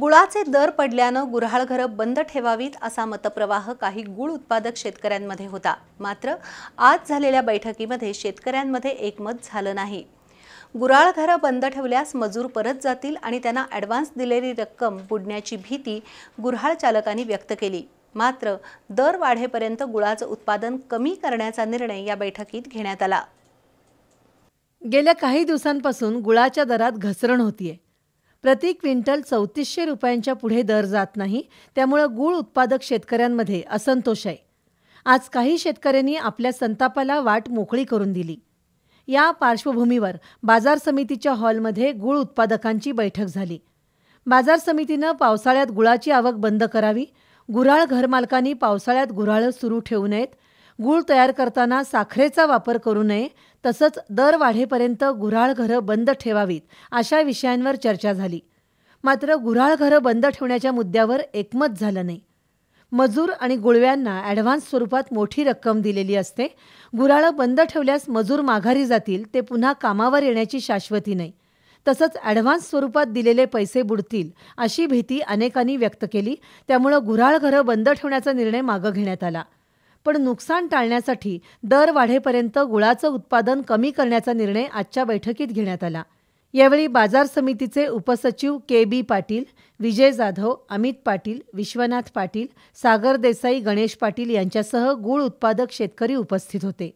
गुळाचे दर पडल्यानं गुऱ्हाळघरं बंद ठेवावीत असा मतप्रवाह काही गुळ उत्पादक शेतकऱ्यांमध्ये होता मात्र आज झालेल्या बैठकीमध्ये शेतकऱ्यांमध्ये एकमत झालं नाही गुऱ्हाळघरं बंद ठेवल्यास मजूर परत जातील आणि त्यांना ॲडव्हान्स दिलेली रक्कम बुडण्याची भीती गुऱ्हाळ चालकांनी व्यक्त केली मात्र दर वाढेपर्यंत गुळाचं उत्पादन कमी करण्याचा निर्णय या बैठकीत घेण्यात आला गेल्या काही दिवसांपासून गुळाच्या दरात घसरण होतीये प्रति क्विंटल चौतीसशे रुपयांच्या पुढे दर जात नाही त्यामुळे गूळ उत्पादक शेतकऱ्यांमध्ये असंतोष आहे आज काही शेतकऱ्यांनी आपल्या संतापाला वाट मोकळी करून दिली या पार्श्वभूमीवर बाजार समितीच्या हॉलमध्ये गूळ उत्पादकांची बैठक झाली बाजार समितीनं पावसाळ्यात गुळाची आवक बंद करावी गुराळ घरमालकांनी पावसाळ्यात गुराळं सुरू ठेवू नयेत गुळ तयार करताना साखरेचा वापर करू नये तसंच दर वाढेपर्यंत घरं बंद ठेवावीत अशा विषयांवर चर्चा झाली मात्र गुराळ घरं बंद ठेवण्याच्या मुद्द्यावर एकमत झालं नाही मजूर आणि गुळव्यांना ॲडव्हान्स स्वरूपात मोठी रक्कम दिलेली असते गुराळं बंद ठेवल्यास मजूर माघारी जातील ते पुन्हा कामावर येण्याची शाश्वती नाही तसंच ॲडव्हान्स स्वरूपात दिलेले पैसे बुडतील अशी भीती अनेकांनी व्यक्त केली त्यामुळं गुराळ घरं बंद ठेवण्याचा निर्णय मागं घेण्यात आला पण नुकसान टाळण्यासाठी दर वाढेपर्यंत गुळाचं उत्पादन कमी करण्याचा निर्णय आजच्या बैठकीत घेण्यात आला यावेळी बाजार समितीचे उपसचिव के बी पाटील विजय जाधव अमित पाटील विश्वनाथ पाटील सागर देसाई गणेश पाटील यांच्यासह गुळ उत्पादक शेतकरी उपस्थित होते